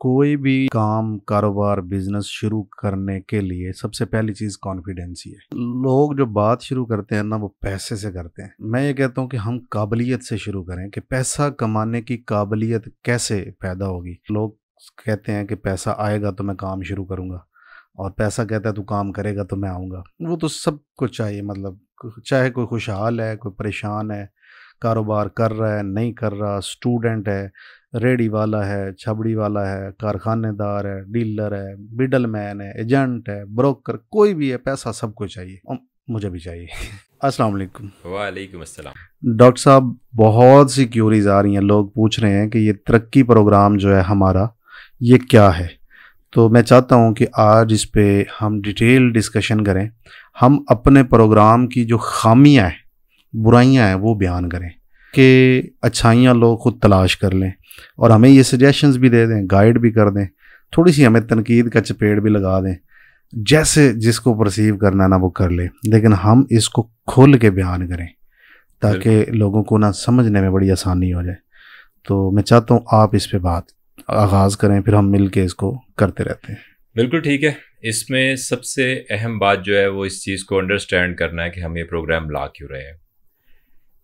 कोई भी काम कारोबार बिजनेस शुरू करने के लिए सबसे पहली चीज कॉन्फिडेंस ही है लोग जो बात शुरू करते हैं ना वो पैसे से करते हैं मैं ये कहता हूँ कि हम काबिलियत से शुरू करें कि पैसा कमाने की काबिलियत कैसे पैदा होगी लोग कहते हैं कि पैसा आएगा तो मैं काम शुरू करूँगा और पैसा कहता है तू काम करेगा तो मैं आऊँगा वो तो सबको चाहिए मतलब चाहे कोई खुशहाल है कोई परेशान है कारोबार कर रहा है नहीं कर रहा स्टूडेंट है रेडी वाला है छबड़ी वाला है कारखानेदार है डीलर है मिडल मैन है एजेंट है ब्रोकर कोई भी है पैसा सबको चाहिए मुझे भी चाहिए अस्सलाम वालेकुम वालेकुम अस्सलाम डॉक्टर साहब बहुत सी क्यूरीज आ रही हैं लोग पूछ रहे हैं कि ये तरक्की प्रोग्राम जो है हमारा ये क्या है तो मैं चाहता हूँ कि आज इस पर हम डिटेल डिस्कशन करें हम अपने प्रोग्राम की जो खामियाँ हैं बुराइयाँ हैं वो बयान करें कि अच्छाइयाँ लोग खुद तलाश कर लें और हमें ये सजेशंस भी दे दें गाइड भी कर दें थोड़ी सी हमें तनकीद का चपेट भी लगा दें जैसे जिसको परसीव करना ना वो कर ले लेकिन हम इसको खोल के बयान करें ताकि लोगों को ना समझने में बड़ी आसानी हो जाए तो मैं चाहता हूँ आप इस पर बात आगाज़ करें फिर हम मिल के इसको करते रहते हैं बिल्कुल ठीक है इसमें सबसे अहम बात जो है वो इस चीज़ को अंडरस्टैंड करना है कि हम ये प्रोग्राम ला क्यों रहे हैं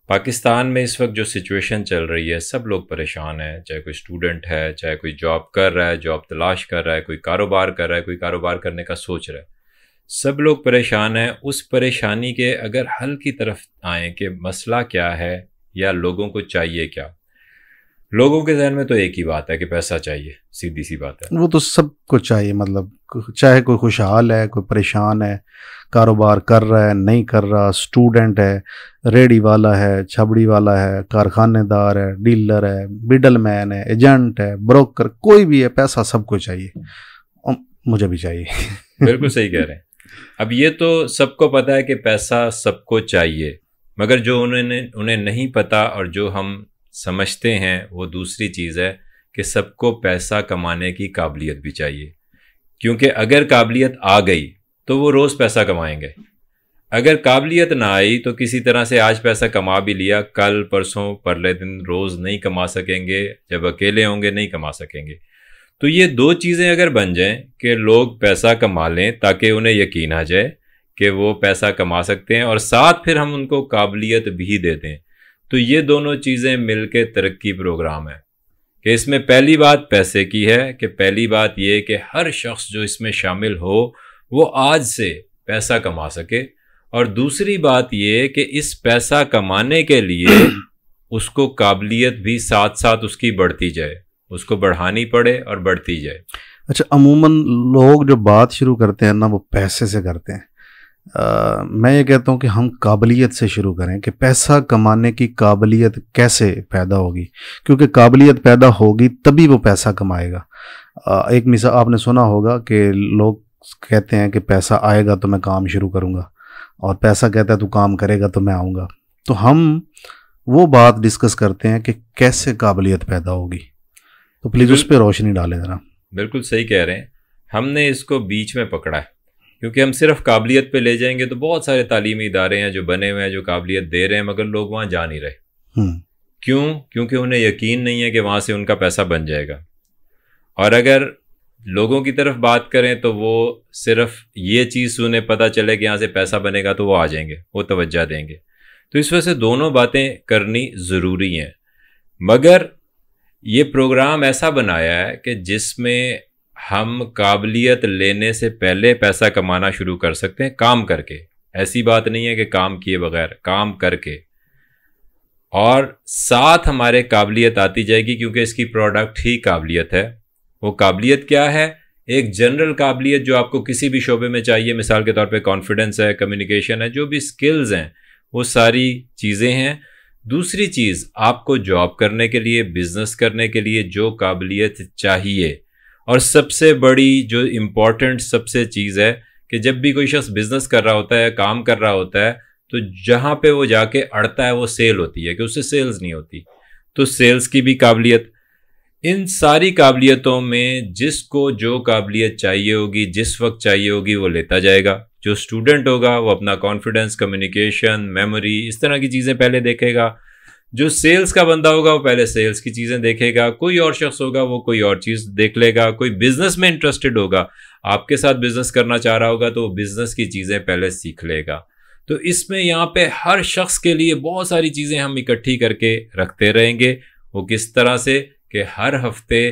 पाकिस्तान में इस वक्त जो सिचुएशन चल रही है सब लोग परेशान हैं चाहे कोई स्टूडेंट है चाहे कोई जॉब कर रहा है जॉब तलाश कर रहा है कोई कारोबार कर रहा है कोई कारोबार करने का सोच रहा है सब लोग परेशान हैं उस परेशानी के अगर हल की तरफ आएँ कि मसला क्या है या लोगों को चाहिए क्या लोगों के जहन में तो एक ही बात है कि पैसा चाहिए सीधी सी बात है वो तो सबको चाहिए मतलब चाहे कोई खुशहाल है कोई परेशान है कारोबार कर रहा है नहीं कर रहा स्टूडेंट है रेडी वाला है छबड़ी वाला है कारखानेदार है डीलर है मिडल मैन है एजेंट है ब्रोकर कोई भी है पैसा सबको चाहिए मुझे भी चाहिए बिल्कुल सही कह रहे हैं अब ये तो सबको पता है कि पैसा सबको चाहिए मगर जो उन्हें उन्हें नहीं पता और जो हम समझते हैं वो दूसरी चीज़ है कि सबको पैसा कमाने की काबिलियत भी चाहिए क्योंकि अगर काबिलियत आ गई तो वो रोज़ पैसा कमाएंगे अगर काबिलियत ना आई तो किसी तरह से आज पैसा कमा भी लिया कल परसों परले दिन रोज़ नहीं कमा सकेंगे जब अकेले होंगे नहीं कमा सकेंगे तो ये दो चीज़ें अगर बन जाएं कि लोग पैसा कमा लें ताकि उन्हें यकीन आ जाए कि वो पैसा कमा सकते हैं और साथ फिर हम उनको काबिलियत भी दे दें तो ये दोनों चीज़ें के तरक्की प्रोग्राम है कि इसमें पहली बात पैसे की है कि पहली बात ये कि हर शख्स जो इसमें शामिल हो वो आज से पैसा कमा सके और दूसरी बात ये कि इस पैसा कमाने के लिए उसको काबिलियत भी साथ साथ उसकी बढ़ती जाए उसको बढ़ानी पड़े और बढ़ती जाए अच्छा अमूमन लोग जो बात शुरू करते हैं ना वो पैसे से करते हैं आ, मैं ये कहता हूँ कि हम काबिलियत से शुरू करें कि पैसा कमाने की काबिलियत कैसे पैदा होगी क्योंकि काबिलियत पैदा होगी तभी वो पैसा कमाएगा आ, एक मिसाल आपने सुना होगा कि लोग कहते हैं कि पैसा आएगा तो मैं काम शुरू करूँगा और पैसा कहता है तू काम करेगा तो मैं आऊँगा तो हम वो बात डिस्कस करते हैं कि कैसे काबिलियत पैदा होगी तो प्लीज़ उस पर रोशनी डालें ज़रा बिल्कुल सही कह रहे हैं हमने इसको बीच में पकड़ा है क्योंकि हम सिर्फ काबिलियत पे ले जाएंगे तो बहुत सारे तालीमी इदारे हैं जो बने हुए हैं जो काबिलियत दे रहे हैं मगर लोग वहाँ जा नहीं रहे हम्म। क्यों क्योंकि उन्हें यकीन नहीं है कि वहाँ से उनका पैसा बन जाएगा और अगर लोगों की तरफ बात करें तो वो सिर्फ ये चीज़ उन्हें पता चले कि यहाँ से पैसा बनेगा तो वो आ जाएंगे वो तवज्जा देंगे तो इस वजह से दोनों बातें करनी ज़रूरी हैं मगर ये प्रोग्राम ऐसा बनाया है कि जिसमें हम काबिलियत लेने से पहले पैसा कमाना शुरू कर सकते हैं काम करके ऐसी बात नहीं है कि काम किए बगैर काम करके और साथ हमारे काबिलियत आती जाएगी क्योंकि इसकी प्रोडक्ट ही काबिलियत है वो काबिलियत क्या है एक जनरल काबिलियत जो आपको किसी भी शोबे में चाहिए मिसाल के तौर पे कॉन्फिडेंस है कम्युनिकेशन है जो भी स्किल्स हैं वो सारी चीज़ें हैं दूसरी चीज़ आपको जॉब करने के लिए बिज़नेस करने के लिए जो काबिलियत चाहिए और सबसे बड़ी जो इम्पॉर्टेंट सबसे चीज़ है कि जब भी कोई शख्स बिज़नेस कर रहा होता है काम कर रहा होता है तो जहाँ पे वो जाके अड़ता है वो सेल होती है कि उससे सेल्स नहीं होती तो सेल्स की भी काबिलियत इन सारी काबिलियतों में जिसको जो काबिलियत चाहिए होगी जिस वक्त चाहिए होगी वो लेता जाएगा जो स्टूडेंट होगा वो अपना कॉन्फिडेंस कम्युनिकेशन मेमोरी इस तरह की चीज़ें पहले देखेगा जो सेल्स का बंदा होगा वो पहले सेल्स की चीज़ें देखेगा कोई और शख्स होगा वो कोई और चीज़ देख लेगा कोई बिजनेस में इंटरेस्टेड होगा आपके साथ बिजनेस करना चाह रहा होगा तो वो बिजनेस की चीज़ें पहले सीख लेगा तो इसमें यहाँ पे हर शख्स के लिए बहुत सारी चीज़ें हम इकट्ठी करके रखते रहेंगे वो किस तरह से कि हर हफ्ते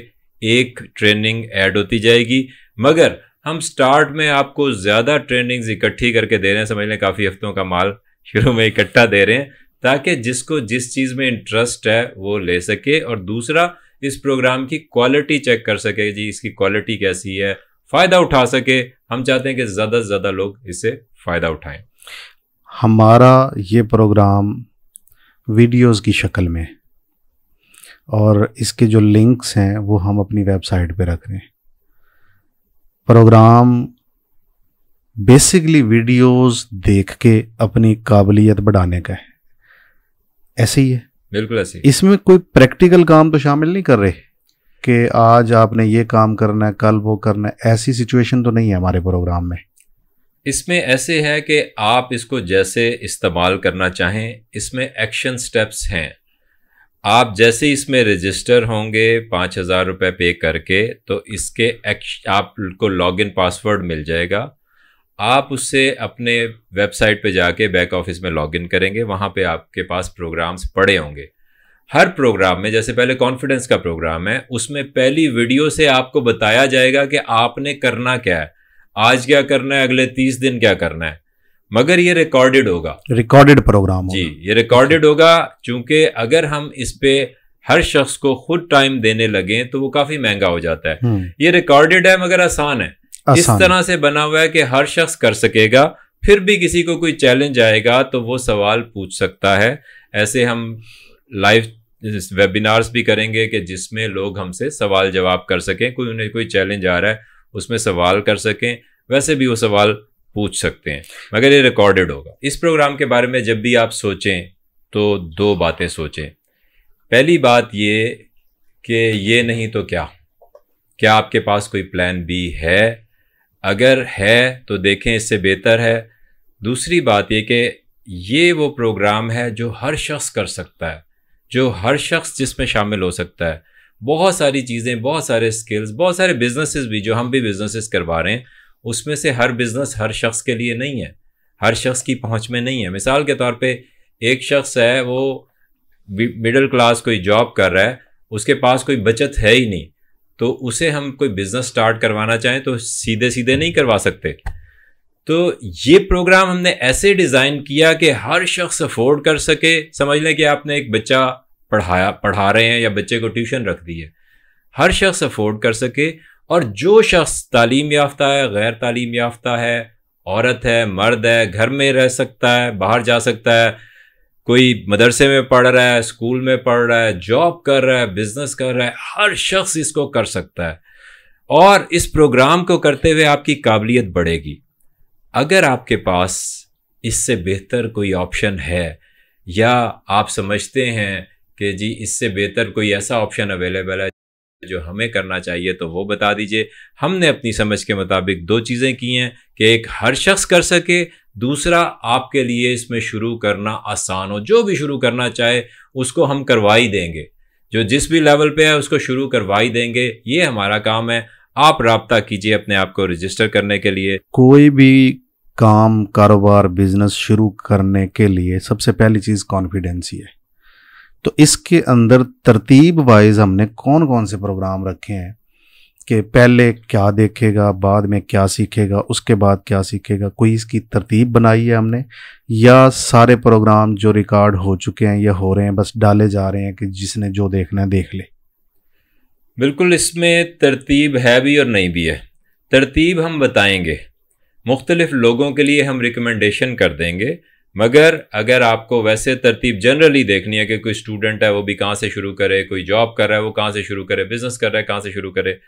एक ट्रेनिंग ऐड होती जाएगी मगर हम स्टार्ट में आपको ज़्यादा ट्रेनिंग्स इकट्ठी करके दे रहे हैं समझ लें काफ़ी हफ्तों का माल शुरू में इकट्ठा दे रहे हैं ताकि जिसको जिस चीज़ में इंटरेस्ट है वो ले सके और दूसरा इस प्रोग्राम की क्वालिटी चेक कर सके जी इसकी क्वालिटी कैसी है फ़ायदा उठा सके हम चाहते हैं कि ज़्यादा से ज़्यादा लोग इसे फ़ायदा उठाएं हमारा ये प्रोग्राम वीडियोस की शक्ल में और इसके जो लिंक्स हैं वो हम अपनी वेबसाइट पे रख रहे हैं प्रोग्राम बेसिकली वीडियोस देख के अपनी काबिलियत बढ़ाने का है ऐसे ही है बिल्कुल ऐसे इसमें कोई प्रैक्टिकल काम तो शामिल नहीं कर रहे कि आज आपने ये काम करना है कल वो करना है ऐसी सिचुएशन तो नहीं है हमारे प्रोग्राम में इसमें ऐसे है कि आप इसको जैसे इस्तेमाल करना चाहें इसमें एक्शन स्टेप्स हैं आप जैसे इसमें रजिस्टर होंगे पाँच हज़ार रुपये पे करके तो इसके एक्श आपको लॉगिन पासवर्ड मिल जाएगा आप उससे अपने वेबसाइट पे जाके बैक ऑफिस में लॉगिन करेंगे वहाँ पे आपके पास प्रोग्राम्स पड़े होंगे हर प्रोग्राम में जैसे पहले कॉन्फिडेंस का प्रोग्राम है उसमें पहली वीडियो से आपको बताया जाएगा कि आपने करना क्या है आज क्या करना है अगले तीस दिन क्या करना है मगर ये रिकॉर्डेड होगा रिकॉर्डेड प्रोग्राम जी ये रिकॉर्डेड होगा क्योंकि अगर हम इस पे हर शख्स को खुद टाइम देने लगे तो वो काफी महंगा हो जाता है हम्म। ये रिकॉर्डेड है मगर आसान है इस तरह से बना हुआ है कि हर शख्स कर सकेगा फिर भी किसी को कोई चैलेंज आएगा तो वो सवाल पूछ सकता है ऐसे हम लाइव वेबिनार्स भी करेंगे कि जिसमें लोग हमसे सवाल जवाब कर सकें कोई उन्हें कोई चैलेंज आ रहा है उसमें सवाल कर सकें वैसे भी वो सवाल पूछ सकते हैं मगर ये रिकॉर्डेड होगा इस प्रोग्राम के बारे में जब भी आप सोचें तो दो बातें सोचें पहली बात ये कि ये नहीं तो क्या क्या आपके पास कोई प्लान बी है अगर है तो देखें इससे बेहतर है दूसरी बात यह कि ये वो प्रोग्राम है जो हर शख्स कर सकता है जो हर शख्स जिसमें शामिल हो सकता है बहुत सारी चीज़ें बहुत सारे स्किल्स बहुत सारे बिजनेसेस भी जो हम भी बिजनेसेस करवा रहे हैं उसमें से हर बिज़नेस हर शख्स के लिए नहीं है हर शख्स की पहुंच में नहीं है मिसाल के तौर पे एक शख्स है वो मिडिल क्लास कोई जॉब कर रहा है उसके पास कोई बचत है ही नहीं तो उसे हम कोई बिजनेस स्टार्ट करवाना चाहें तो सीधे सीधे नहीं करवा सकते तो ये प्रोग्राम हमने ऐसे डिज़ाइन किया कि हर शख्स अफोर्ड कर सके समझ लें कि आपने एक बच्चा पढ़ाया पढ़ा रहे हैं या बच्चे को ट्यूशन रख दी है हर शख्स अफोर्ड कर सके और जो शख्स तालीम याफ्ता है गैर तालीम याफ्ता है औरत है मर्द है घर में रह सकता है बाहर जा सकता है कोई मदरसे में पढ़ रहा है स्कूल में पढ़ रहा है जॉब कर रहा है बिजनेस कर रहा है हर शख्स इसको कर सकता है और इस प्रोग्राम को करते हुए आपकी काबिलियत बढ़ेगी अगर आपके पास इससे बेहतर कोई ऑप्शन है या आप समझते हैं कि जी इससे बेहतर कोई ऐसा ऑप्शन अवेलेबल है जो हमें करना चाहिए तो वो बता दीजिए हमने अपनी समझ के मुताबिक दो चीज़ें की हैं कि एक हर शख्स कर सके दूसरा आपके लिए इसमें शुरू करना आसान हो जो भी शुरू करना चाहे उसको हम करवा ही देंगे जो जिस भी लेवल पे है उसको शुरू करवा ही देंगे ये हमारा काम है आप रबता कीजिए अपने आप को रजिस्टर करने के लिए कोई भी काम कारोबार बिजनेस शुरू करने के लिए सबसे पहली चीज़ कॉन्फिडेंस ही है तो इसके अंदर तरतीब वाइज हमने कौन कौन से प्रोग्राम रखे हैं कि पहले क्या देखेगा बाद में क्या सीखेगा उसके बाद क्या सीखेगा कोई इसकी तरतीब बनाई है हमने या सारे प्रोग्राम जो रिकॉर्ड हो चुके हैं या हो रहे हैं बस डाले जा रहे हैं कि जिसने जो देखना है देख ले बिल्कुल इसमें तरतीब है भी और नहीं भी है तरतीब हम बताएंगे मुख्तलिफ लोगों के लिए हम रिकमेंडेशन कर देंगे मगर अगर आपको वैसे तरतीब जनरली देखनी है कि कोई स्टूडेंट है वो भी कहाँ से शुरू करे कोई जॉब कर रहा है वो कहाँ से शुरू करे बिज़नेस कर रहा है कहाँ से शुरू करे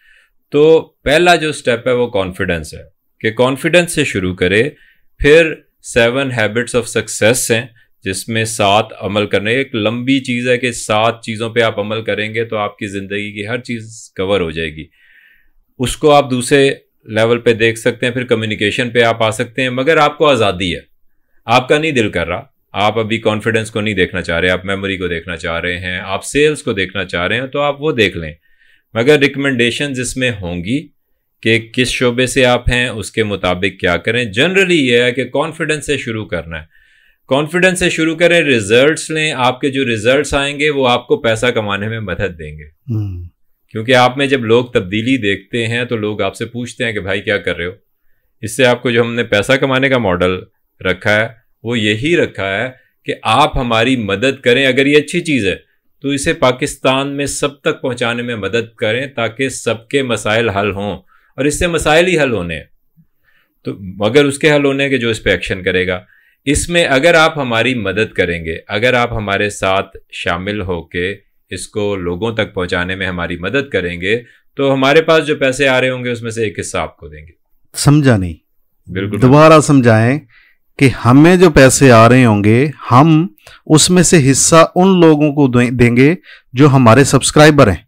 तो पहला जो स्टेप है वो कॉन्फिडेंस है कि कॉन्फिडेंस से शुरू करें फिर सेवन हैबिट्स ऑफ सक्सेस हैं जिसमें सात अमल करने एक लंबी चीज़ है कि सात चीज़ों पे आप अमल करेंगे तो आपकी ज़िंदगी की हर चीज़ कवर हो जाएगी उसको आप दूसरे लेवल पे देख सकते हैं फिर कम्युनिकेशन पे आप आ सकते हैं मगर आपको आज़ादी है आपका नहीं दिल कर रहा आप अभी कॉन्फिडेंस को नहीं देखना चाह रहे आप मेमोरी को देखना चाह रहे हैं आप सेल्स को देखना चाह रहे हैं तो आप वो देख लें मगर रिकमेंडेशन इसमें होंगी कि किस शोबे से आप हैं उसके मुताबिक क्या करें जनरली ये है कि कॉन्फिडेंस से शुरू करना है कॉन्फिडेंस से शुरू करें रिजल्ट्स लें आपके जो रिजल्ट्स आएंगे वो आपको पैसा कमाने में मदद देंगे हम्म। क्योंकि आप में जब लोग तब्दीली देखते हैं तो लोग आपसे पूछते हैं कि भाई क्या कर रहे हो इससे आपको जो हमने पैसा कमाने का मॉडल रखा है वो यही रखा है कि आप हमारी मदद करें अगर ये अच्छी चीज़ है तो इसे पाकिस्तान में सब तक पहुंचाने में मदद करें ताकि सबके मसाइल हल हों और इससे मसाइल ही हल होने तो मगर उसके हल होने के जो इस पर एक्शन करेगा इसमें अगर आप हमारी मदद करेंगे अगर आप हमारे साथ शामिल होके इसको लोगों तक पहुंचाने में हमारी मदद करेंगे तो हमारे पास जो पैसे आ रहे होंगे उसमें से एक हिस्सा आपको देंगे समझा नहीं बिल्कुल दोबारा समझाएं कि हमें जो पैसे आ रहे होंगे हम उसमें से हिस्सा उन लोगों को देंगे जो हमारे सब्सक्राइबर हैं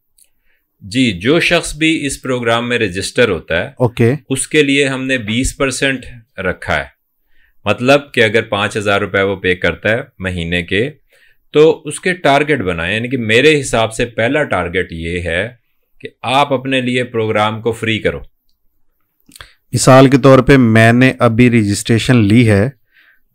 जी जो शख्स भी इस प्रोग्राम में रजिस्टर होता है ओके उसके लिए हमने 20 परसेंट रखा है मतलब कि अगर पाँच हज़ार रुपये वो पे करता है महीने के तो उसके टारगेट बनाए यानी कि मेरे हिसाब से पहला टारगेट ये है कि आप अपने लिए प्रोग्राम को फ्री करो मिसाल के तौर पे मैंने अभी रजिस्ट्रेशन ली है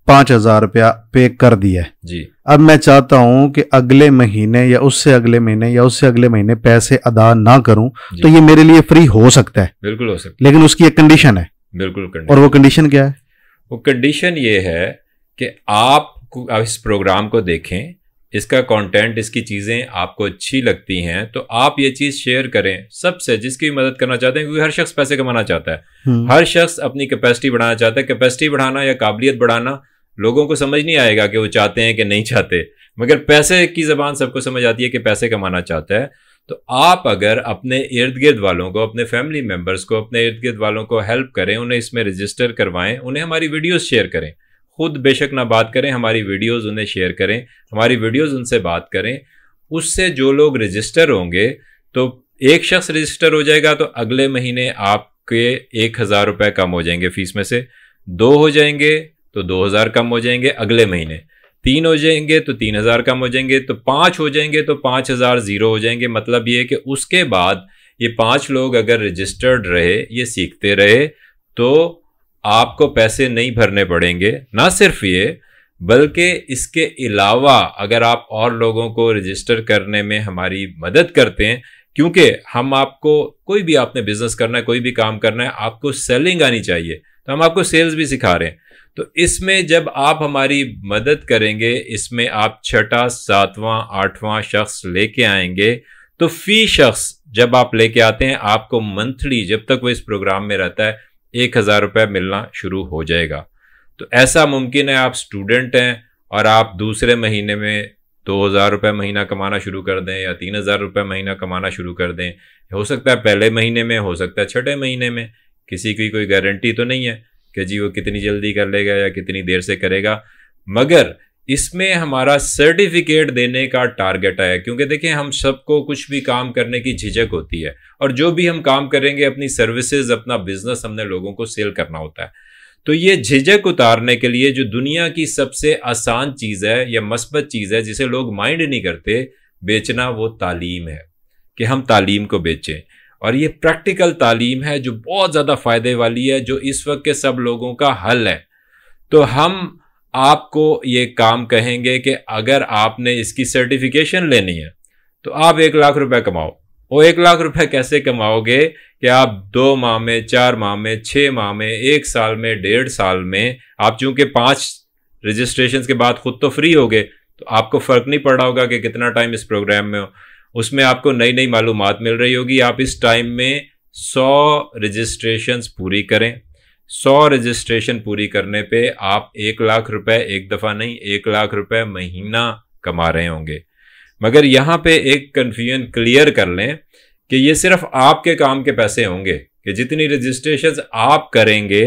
पांच हजार रुपया पे कर दिया है जी अब मैं चाहता हूं कि अगले महीने या उससे अगले महीने या उससे अगले महीने पैसे अदा ना करूं तो ये मेरे लिए फ्री हो सकता है बिल्कुल हो सकता है लेकिन उसकी एक कंडीशन है बिल्कुल और वो कंडीशन क्या है वो कंडीशन ये है कि आप इस प्रोग्राम को देखें इसका कंटेंट इसकी चीज़ें आपको अच्छी लगती हैं तो आप ये चीज़ शेयर करें सबसे जिसकी भी मदद करना चाहते हैं क्योंकि हर शख्स पैसे कमाना चाहता है हम्म। हर शख्स अपनी कैपेसिटी बढ़ाना चाहता है कैपेसिटी बढ़ाना या काबिलियत बढ़ाना लोगों को समझ नहीं आएगा कि वो चाहते हैं कि नहीं चाहते मगर पैसे की जबान सबको समझ आती है कि पैसे कमाना चाहता है तो आप अगर अपने इर्द गिर्द वालों को अपने फैमिली मेम्बर्स को अपने इर्द गिर्द वालों को हेल्प करें उन्हें इसमें रजिस्टर करवाएं उन्हें हमारी वीडियोस शेयर करें खुद बेशक ना बात करें हमारी वीडियोस उन्हें शेयर करें हमारी वीडियोस उनसे बात करें उससे जो लोग रजिस्टर होंगे तो एक शख्स रजिस्टर हो जाएगा तो अगले महीने आपके एक हज़ार रुपये कम हो जाएंगे फ़ीस में से दो हो जाएंगे तो दो हज़ार कम हो जाएंगे अगले महीने तीन हो जाएंगे तो तीन हज़ार कम हो जाएंगे तो पाँच हो जाएंगे तो पाँच हज़ार ज़ीरो हो जाएंगे मतलब ये कि उसके बाद ये पाँच लोग अगर रजिस्टर्ड रहे ये सीखते रहे तो आपको पैसे नहीं भरने पड़ेंगे ना सिर्फ ये बल्कि इसके अलावा अगर आप और लोगों को रजिस्टर करने में हमारी मदद करते हैं क्योंकि हम आपको कोई भी आपने बिजनेस करना है कोई भी काम करना है आपको सेलिंग आनी चाहिए तो हम आपको सेल्स भी सिखा रहे हैं तो इसमें जब आप हमारी मदद करेंगे इसमें आप छठा सातवां आठवां शख्स लेके आएंगे तो फी शख्स जब आप लेके आते हैं आपको मंथली जब तक वो इस प्रोग्राम में रहता है एक हज़ार रुपये मिलना शुरू हो जाएगा तो ऐसा मुमकिन है आप स्टूडेंट हैं और आप दूसरे महीने में दो हज़ार रुपये महीना कमाना शुरू कर दें या तीन हज़ार रुपये महीना कमाना शुरू कर दें हो सकता है पहले महीने में हो सकता है छठे महीने में किसी की कोई गारंटी तो नहीं है कि जी वो कितनी जल्दी कर लेगा या कितनी देर से करेगा मगर इसमें हमारा सर्टिफिकेट देने का टारगेट है क्योंकि देखिए हम सबको कुछ भी काम करने की झिझक होती है और जो भी हम काम करेंगे अपनी सर्विसेज अपना बिजनेस हमने लोगों को सेल करना होता है तो ये झिझक उतारने के लिए जो दुनिया की सबसे आसान चीज़ है या मस्बत चीज़ है जिसे लोग माइंड नहीं करते बेचना वो तालीम है कि हम तालीम को बेचें और ये प्रैक्टिकल तालीम है जो बहुत ज़्यादा फ़ायदे वाली है जो इस वक्त के सब लोगों का हल है तो हम आपको ये काम कहेंगे कि अगर आपने इसकी सर्टिफिकेशन लेनी है तो आप एक लाख रुपए कमाओ वो एक लाख रुपए कैसे कमाओगे कि आप दो माह में चार माह में छः माह में एक साल में डेढ़ साल में आप चूंकि पांच रजिस्ट्रेशन के बाद खुद तो फ्री हो गए तो आपको फ़र्क नहीं पड़ रहा होगा कि कितना टाइम इस प्रोग्राम में हो उसमें आपको नई नई मालूम मिल रही होगी आप इस टाइम में सौ रजिस्ट्रेशन पूरी करें सौ रजिस्ट्रेशन पूरी करने पे आप एक लाख रुपए एक दफ़ा नहीं एक लाख रुपए महीना कमा रहे होंगे मगर यहां पे एक कन्फ्यूजन क्लियर कर लें कि ये सिर्फ आपके काम के पैसे होंगे कि जितनी रजिस्ट्रेशन आप करेंगे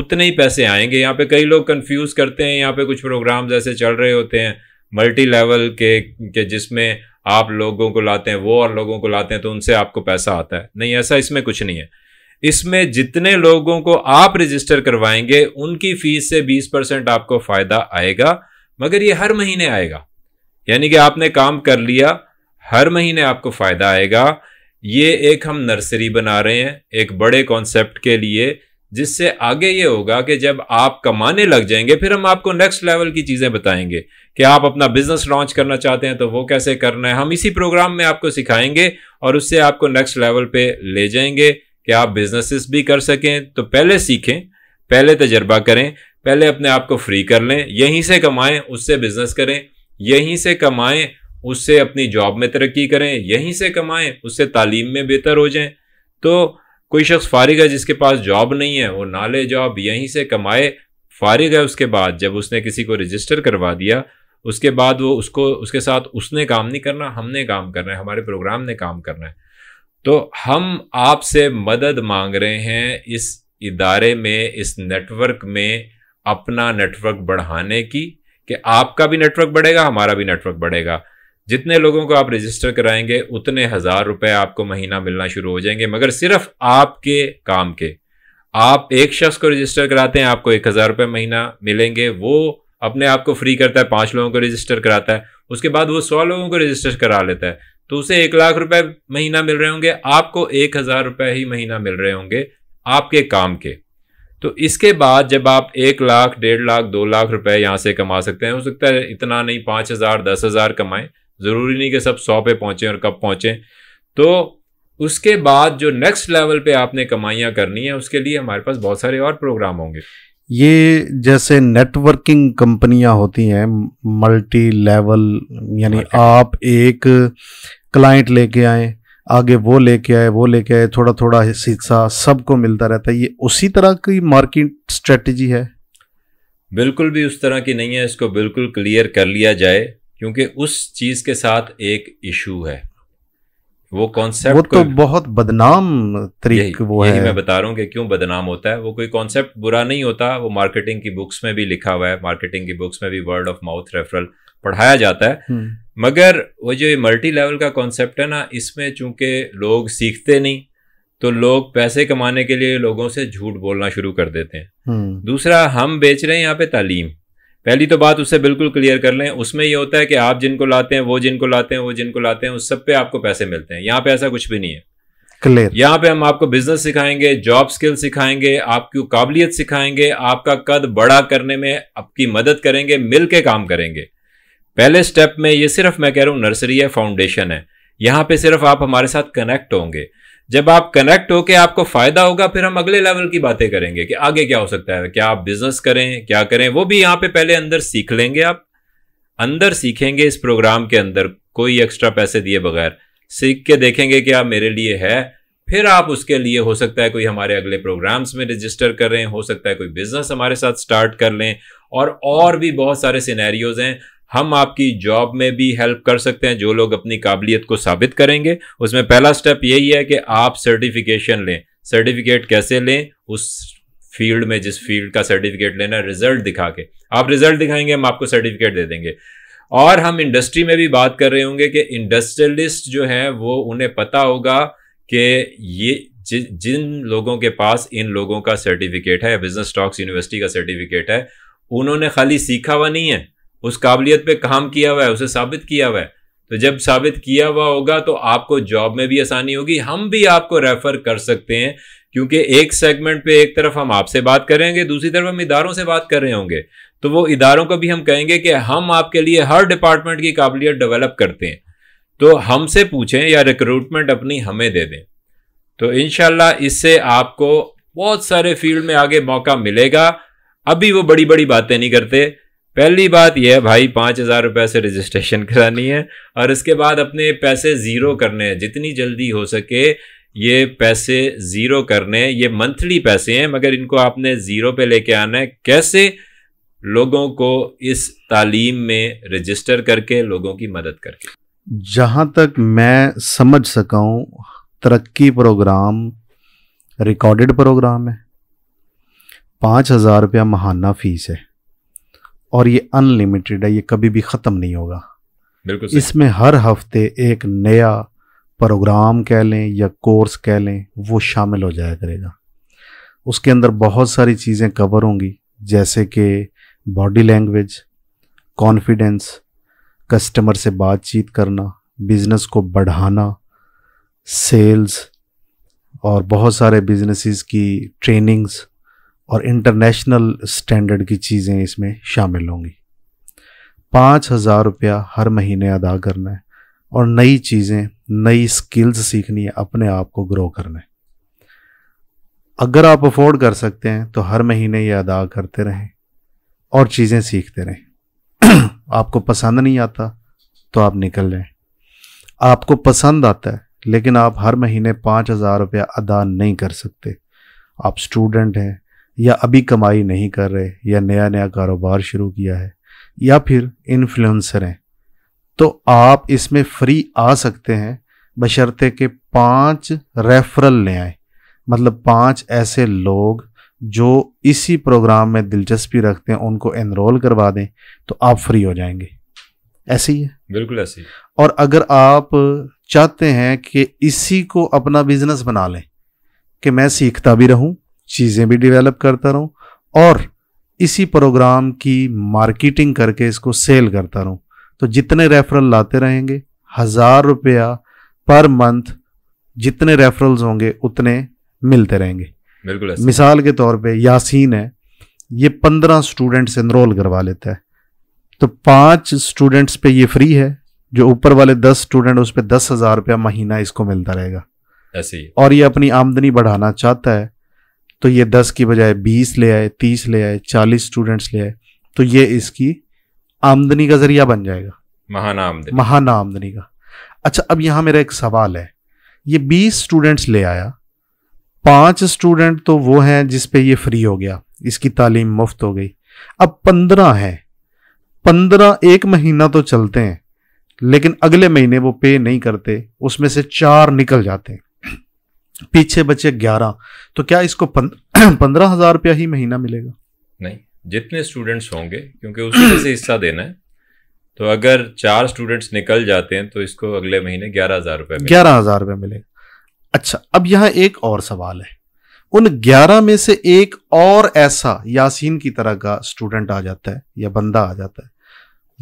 उतने ही पैसे आएंगे यहाँ पे कई लोग कंफ्यूज करते हैं यहाँ पे कुछ प्रोग्राम्स ऐसे चल रहे होते हैं मल्टी लेवल के के जिसमें आप लोगों को लाते हैं वो और लोगों को लाते हैं तो उनसे आपको पैसा आता है नहीं ऐसा इसमें कुछ नहीं है इसमें जितने लोगों को आप रजिस्टर करवाएंगे उनकी फीस से 20 परसेंट आपको फायदा आएगा मगर ये हर महीने आएगा यानी कि आपने काम कर लिया हर महीने आपको फायदा आएगा ये एक हम नर्सरी बना रहे हैं एक बड़े कॉन्सेप्ट के लिए जिससे आगे ये होगा कि जब आप कमाने लग जाएंगे फिर हम आपको नेक्स्ट लेवल की चीज़ें बताएंगे कि आप अपना बिजनेस लॉन्च करना चाहते हैं तो वो कैसे करना है हम इसी प्रोग्राम में आपको सिखाएंगे और उससे आपको नेक्स्ट लेवल पे ले जाएंगे कि आप बिजनेसेस भी कर सकें तो पहले सीखें पहले तजर्बा करें पहले अपने आप को फ्री कर लें यहीं से कमाएं उससे बिजनेस करें यहीं से कमाएं उससे अपनी जॉब में तरक्की करें यहीं से कमाएं उससे तालीम में बेहतर हो जाएं तो कोई शख्स फारिग है जिसके पास जॉब नहीं है वो ना ले जॉब यहीं से कमाए फारिग है उसके बाद जब उसने किसी को रजिस्टर करवा दिया उसके बाद वो उसको उसके साथ उसने काम नहीं करना हमने काम करना है हमारे प्रोग्राम ने काम करना है तो हम आपसे मदद मांग रहे हैं इस इदारे में इस नेटवर्क में अपना नेटवर्क बढ़ाने की कि आपका भी नेटवर्क बढ़ेगा हमारा भी नेटवर्क बढ़ेगा जितने लोगों को आप रजिस्टर कराएंगे उतने हज़ार रुपए आपको महीना मिलना शुरू हो जाएंगे मगर सिर्फ आपके काम के आप एक शख्स को रजिस्टर कराते हैं आपको एक हज़ार रुपये महीना मिलेंगे वो अपने आप को फ्री करता है पांच लोगों को रजिस्टर कराता है उसके बाद वो सौ लोगों को रजिस्टर करा लेता है तो उसे एक लाख रुपए महीना मिल रहे होंगे आपको एक हजार रुपए ही महीना मिल रहे होंगे आपके काम के तो इसके बाद जब आप एक लाख डेढ़ लाख दो लाख रुपए यहाँ से कमा सकते हैं हो सकता है इतना नहीं पांच हज़ार दस हज़ार कमाएं ज़रूरी नहीं कि सब सौ पे पहुंचे और कब पहुंचे तो उसके बाद जो नेक्स्ट लेवल पे आपने कमाइयां करनी है उसके लिए हमारे पास बहुत सारे और प्रोग्राम होंगे ये जैसे नेटवर्किंग कंपनियां होती हैं मल्टी लेवल यानी आप एक क्लाइंट लेके आए आगे वो लेके आए वो लेके आए थोड़ा थोड़ा हिस्सा सबको मिलता रहता है ये उसी तरह की मार्केट स्ट्रेटजी है बिल्कुल भी उस तरह की नहीं है इसको बिल्कुल क्लियर कर लिया जाए क्योंकि उस चीज़ के साथ एक इशू है वो कॉन्सेप्ट वो तो बहुत बदनाम यही, वो यही है मैं बता रहा हूँ कि क्यों बदनाम होता है वो कोई कॉन्सेप्ट बुरा नहीं होता वो मार्केटिंग की बुक्स में भी लिखा हुआ है मार्केटिंग की बुक्स में भी वर्ड ऑफ माउथ रेफरल पढ़ाया जाता है हम्म। मगर वो जो ये मल्टी लेवल का कॉन्सेप्ट है ना इसमें चूंकि लोग सीखते नहीं तो लोग पैसे कमाने के लिए लोगों से झूठ बोलना शुरू कर देते हैं हम्म। दूसरा हम बेच रहे हैं यहाँ पे तालीम पहली तो बात उससे बिल्कुल क्लियर कर लें उसमें ये होता है कि आप जिनको लाते हैं वो जिनको लाते हैं वो जिनको लाते हैं उस सब पे आपको पैसे मिलते हैं यहाँ पे ऐसा कुछ भी नहीं है क्लियर यहाँ पे हम आपको बिजनेस सिखाएंगे जॉब स्किल सिखाएंगे आपकी काबिलियत सिखाएंगे आपका कद बड़ा करने में आपकी मदद करेंगे मिल के काम करेंगे पहले स्टेप में ये सिर्फ मैं कह रहा हूँ नर्सरी है फाउंडेशन है यहाँ पे सिर्फ आप हमारे साथ कनेक्ट होंगे जब आप कनेक्ट होके आपको फायदा होगा फिर हम अगले लेवल की बातें करेंगे कि आगे क्या हो सकता है क्या आप बिजनेस करें क्या करें वो भी यहाँ पे पहले अंदर सीख लेंगे आप अंदर सीखेंगे इस प्रोग्राम के अंदर कोई एक्स्ट्रा पैसे दिए बगैर सीख के देखेंगे कि आप मेरे लिए है फिर आप उसके लिए हो सकता है कोई हमारे अगले प्रोग्राम्स में रजिस्टर कर रहे हैं हो सकता है कोई बिजनेस हमारे साथ स्टार्ट कर लें और और भी बहुत सारे सिनेरियोज हैं हम आपकी जॉब में भी हेल्प कर सकते हैं जो लोग अपनी काबिलियत को साबित करेंगे उसमें पहला स्टेप यही है कि आप सर्टिफिकेशन लें सर्टिफिकेट कैसे लें उस फील्ड में जिस फील्ड का सर्टिफिकेट लेना रिजल्ट दिखा के आप रिजल्ट दिखाएंगे हम आपको सर्टिफिकेट दे देंगे और हम इंडस्ट्री में भी बात कर रहे होंगे कि इंडस्ट्रियलिस्ट जो हैं वो उन्हें पता होगा कि ये जि, जिन लोगों के पास इन लोगों का सर्टिफिकेट है बिजनेस स्टॉक्स यूनिवर्सिटी का सर्टिफिकेट है उन्होंने खाली सीखा हुआ नहीं है उस काबिलियत पे काम किया हुआ है उसे साबित किया हुआ है तो जब साबित किया हुआ होगा तो आपको जॉब में भी आसानी होगी हम भी आपको रेफर कर सकते हैं क्योंकि एक सेगमेंट पे एक तरफ हम आपसे बात करेंगे दूसरी तरफ हम इदारों से बात कर रहे होंगे तो वो इदारों को भी हम कहेंगे कि हम आपके लिए हर डिपार्टमेंट की काबिलियत डेवलप करते हैं तो हमसे पूछें या रिक्रूटमेंट अपनी हमें दे दें तो इनशाला इससे आपको बहुत सारे फील्ड में आगे मौका मिलेगा अभी वो बड़ी बड़ी बातें नहीं करते पहली बात यह है भाई पाँच हज़ार रुपये से रजिस्ट्रेशन करानी है और इसके बाद अपने पैसे ज़ीरो करने हैं जितनी जल्दी हो सके ये पैसे ज़ीरो करने ये मंथली पैसे हैं मगर इनको आपने ज़ीरो पे लेके आना है कैसे लोगों को इस तालीम में रजिस्टर करके लोगों की मदद करके जहाँ तक मैं समझ सका हूँ तरक्की प्रोग्राम रिकॉर्डेड प्रोग्राम है पाँच हज़ार रुपया महाना फीस है और ये अनलिमिटेड है ये कभी भी ख़त्म नहीं होगा बिल्कुल इसमें हर हफ्ते एक नया प्रोग्राम कह लें या कोर्स कह लें वो शामिल हो जाया करेगा उसके अंदर बहुत सारी चीज़ें कवर होंगी जैसे कि बॉडी लैंग्वेज कॉन्फिडेंस कस्टमर से बातचीत करना बिज़नेस को बढ़ाना सेल्स और बहुत सारे बिजनेसेस की ट्रेनिंग्स और इंटरनेशनल स्टैंडर्ड की चीज़ें इसमें शामिल होंगी पाँच हज़ार रुपया हर महीने अदा करना है और नई चीज़ें नई स्किल्स सीखनी है अपने आप को ग्रो करना है अगर आप अफोर्ड कर सकते हैं तो हर महीने ये अदा करते रहें और चीज़ें सीखते रहें आपको पसंद नहीं आता तो आप निकल लें आपको पसंद आता है लेकिन आप हर महीने पाँच हज़ार रुपया अदा नहीं कर सकते आप स्टूडेंट हैं या अभी कमाई नहीं कर रहे या नया नया कारोबार शुरू किया है या फिर इन्फ्लुएंसर हैं तो आप इसमें फ्री आ सकते हैं बशर्ते के पांच रेफरल ले आए मतलब पांच ऐसे लोग जो इसी प्रोग्राम में दिलचस्पी रखते हैं उनको एनरोल करवा दें तो आप फ्री हो जाएंगे ऐसे ही है बिल्कुल ऐसे ही और अगर आप चाहते हैं कि इसी को अपना बिजनेस बना लें कि मैं सीखता भी रहूं चीज़ें भी डेवलप करता रहूँ और इसी प्रोग्राम की मार्केटिंग करके इसको सेल करता रहूँ तो जितने रेफरल लाते रहेंगे हज़ार रुपया पर मंथ जितने रेफरल्स होंगे उतने मिलते रहेंगे बिल्कुल मिसाल के तौर पे यासीन है ये पंद्रह स्टूडेंट्स इनरोल करवा लेता है तो पांच स्टूडेंट्स पे ये फ्री है जो ऊपर वाले दस स्टूडेंट उस पर दस हज़ार रुपया महीना इसको मिलता रहेगा ऐसे ही और ये अपनी आमदनी बढ़ाना चाहता है तो ये दस की बजाय बीस ले आए तीस ले आए चालीस स्टूडेंट्स ले आए तो ये इसकी आमदनी का जरिया बन जाएगा महाना आमदनी महाना आमदनी का अच्छा अब यहाँ मेरा एक सवाल है ये बीस स्टूडेंट्स ले आया पांच स्टूडेंट तो वो हैं जिस पे ये फ्री हो गया इसकी तालीम मुफ्त हो गई अब पंद्रह हैं पंद्रह एक महीना तो चलते हैं लेकिन अगले महीने वो पे नहीं करते उसमें से चार निकल जाते हैं पीछे बचे ग्यारह तो क्या इसको पंद्रह हजार रुपया ही महीना मिलेगा नहीं जितने स्टूडेंट्स होंगे क्योंकि उसमें से हिस्सा देना है तो अगर चार स्टूडेंट्स निकल जाते हैं तो इसको अगले महीने ग्यारह हजार रुपये ग्यारह हजार रुपये मिलेगा अच्छा अब यहाँ एक और सवाल है उन ग्यारह में से एक और ऐसा यासीन की तरह का स्टूडेंट आ जाता है या बंदा आ जाता है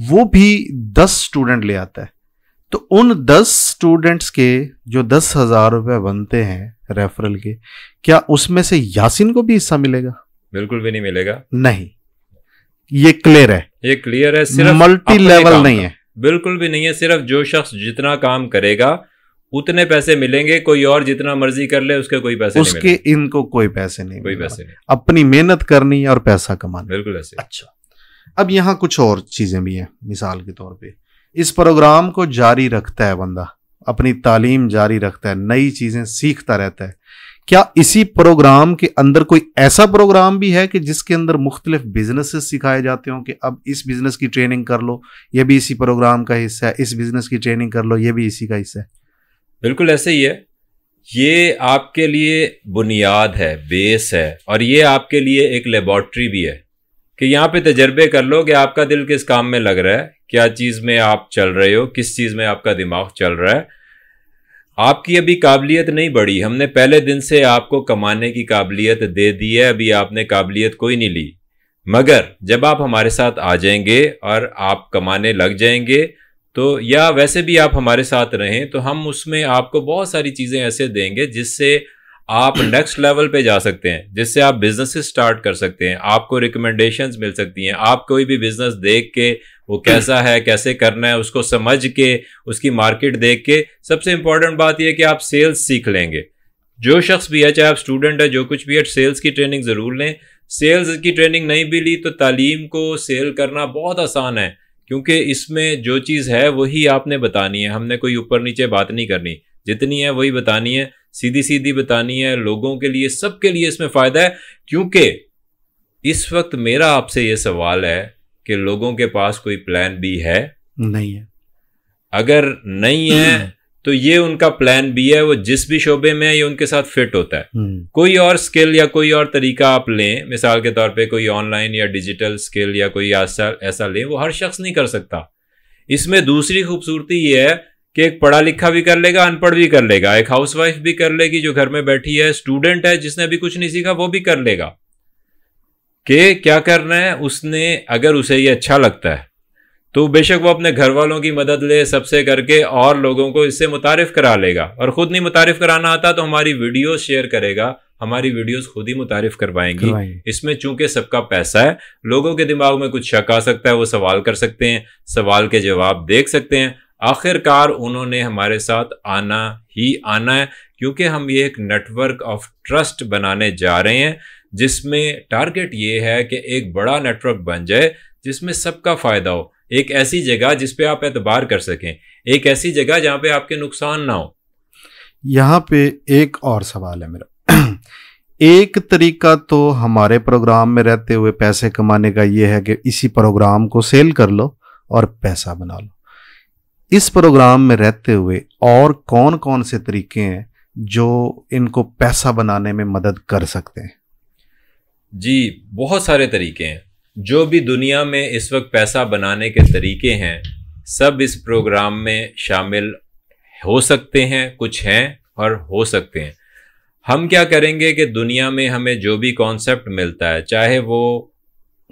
वो भी दस स्टूडेंट ले आता है तो उन दस स्टूडेंट्स के जो दस हजार रुपए बनते हैं रेफरल के क्या उसमें से यासिन को भी हिस्सा मिलेगा बिल्कुल भी नहीं मिलेगा नहीं ये क्लियर है ये क्लियर है सिर्फ मल्टी लेवल नहीं है बिल्कुल भी नहीं है सिर्फ जो शख्स जितना काम करेगा उतने पैसे मिलेंगे कोई और जितना मर्जी कर ले उसके कोई पैसे उसके नहीं मिलेंगे। इनको कोई पैसे नहीं कोई पैसे नहीं अपनी मेहनत करनी और पैसा कमाना बिल्कुल ऐसे अच्छा अब यहाँ कुछ और चीजें भी हैं मिसाल के तौर पर इस प्रोग्राम को जारी रखता है बंदा अपनी तालीम जारी रखता है नई चीज़ें सीखता रहता है क्या इसी प्रोग्राम के अंदर कोई ऐसा प्रोग्राम भी है कि जिसके अंदर मुख्तलिफ बिजनेस सिखाए जाते हों कि अब इस बिज़नेस की ट्रेनिंग कर लो ये भी इसी प्रोग्राम का हिस्सा है इस बिज़नेस की ट्रेनिंग कर लो ये भी इसी का हिस्सा है बिल्कुल ऐसे ही है ये आपके लिए बुनियाद है बेस है और ये आपके लिए एक लेबॉर्ट्री भी है कि यहाँ पे तजर्बे कर लो कि आपका दिल किस काम में लग रहा है क्या चीज़ में आप चल रहे हो किस चीज़ में आपका दिमाग चल रहा है आपकी अभी काबिलियत नहीं बढ़ी हमने पहले दिन से आपको कमाने की काबिलियत दे दी है अभी आपने काबिलियत कोई नहीं ली मगर जब आप हमारे साथ आ जाएंगे और आप कमाने लग जाएंगे तो या वैसे भी आप हमारे साथ रहें तो हम उसमें आपको बहुत सारी चीज़ें ऐसे देंगे जिससे आप नेक्स्ट लेवल पे जा सकते हैं जिससे आप बिजनेस स्टार्ट कर सकते हैं आपको रिकमेंडेशंस मिल सकती हैं आप कोई भी बिजनेस देख के वो कैसा है कैसे करना है उसको समझ के उसकी मार्केट देख के सबसे इंपॉर्टेंट बात यह कि आप सेल्स सीख लेंगे जो शख्स भी है चाहे आप स्टूडेंट है जो कुछ भी है सेल्स की ट्रेनिंग ज़रूर लें सेल्स की ट्रेनिंग नहीं भी ली तो तालीम को सेल करना बहुत आसान है क्योंकि इसमें जो चीज़ है वही आपने बतानी है हमने कोई ऊपर नीचे बात नहीं करनी जितनी है वही बतानी है सीधी सीधी बतानी है लोगों के लिए सबके लिए इसमें फ़ायदा है क्योंकि इस वक्त मेरा आपसे ये सवाल है कि लोगों के पास कोई प्लान बी है नहीं है अगर नहीं है हम्म। तो ये उनका प्लान बी है वो जिस भी शोबे में है ये उनके साथ फिट होता है हम्म। कोई और स्किल या कोई और तरीका आप लें मिसाल के तौर पे कोई ऑनलाइन या डिजिटल स्किल या कोई ऐसा ऐसा लें वो हर शख्स नहीं कर सकता इसमें दूसरी खूबसूरती ये है कि एक पढ़ा लिखा भी कर लेगा अनपढ़ भी कर लेगा एक हाउसवाइफ भी कर लेगी जो घर में बैठी है स्टूडेंट है जिसने अभी कुछ नहीं सीखा वो भी कर लेगा कि क्या करना है उसने अगर उसे ये अच्छा लगता है तो बेशक वो अपने घर वालों की मदद ले सबसे करके और लोगों को इससे मुतारफ़ करा लेगा और ख़ुद नहीं मुतारफ़ कराना आता तो हमारी वीडियो शेयर करेगा हमारी वीडियोस खुद ही मुतारफ़ करवाएंगी इसमें चूंकि सबका पैसा है लोगों के दिमाग में कुछ शक आ सकता है वो सवाल कर सकते हैं सवाल के जवाब देख सकते हैं आखिरकार उन्होंने हमारे साथ आना ही आना है क्योंकि हम ये एक नेटवर्क ऑफ ट्रस्ट बनाने जा रहे हैं जिसमें टारगेट ये है कि एक बड़ा नेटवर्क बन जाए जिसमें सबका फ़ायदा हो एक ऐसी जगह जिस पे आप एतबार कर सकें एक ऐसी जगह जहाँ पे आपके नुकसान ना हो यहाँ पे एक और सवाल है मेरा एक तरीका तो हमारे प्रोग्राम में रहते हुए पैसे कमाने का ये है कि इसी प्रोग्राम को सेल कर लो और पैसा बना लो इस प्रोग्राम में रहते हुए और कौन कौन से तरीके हैं जो इनको पैसा बनाने में मदद कर सकते हैं जी बहुत सारे तरीके हैं जो भी दुनिया में इस वक्त पैसा बनाने के तरीके हैं सब इस प्रोग्राम में शामिल हो सकते हैं कुछ हैं और हो सकते हैं हम क्या करेंगे कि दुनिया में हमें जो भी कॉन्सेप्ट मिलता है चाहे वो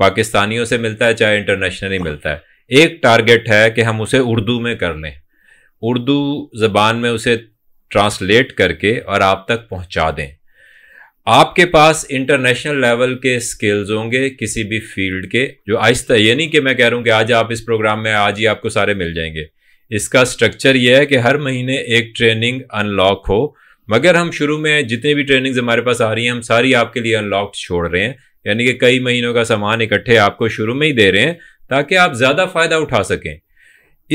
पाकिस्तानियों से मिलता है चाहे इंटरनेशनली मिलता है एक टारगेट है कि हम उसे उर्दू में कर लें उर्दू ज़बान में उसे ट्रांसलेट करके और आप तक पहुंचा दें आपके पास इंटरनेशनल लेवल के स्किल्स होंगे किसी भी फील्ड के जो आहिस्ता ये नहीं कि मैं कह रहा हूँ कि आज आप इस प्रोग्राम में आज ही आपको सारे मिल जाएंगे इसका स्ट्रक्चर यह है कि हर महीने एक ट्रेनिंग अनलॉक हो मगर हम शुरू में जितनी भी ट्रेनिंग्स हमारे पास आ रही हैं हम सारी आपके लिए अनलॉक छोड़ रहे हैं यानी कि कई महीनों का सामान इकट्ठे आपको शुरू में ही दे रहे हैं ताकि आप ज़्यादा फ़ायदा उठा सकें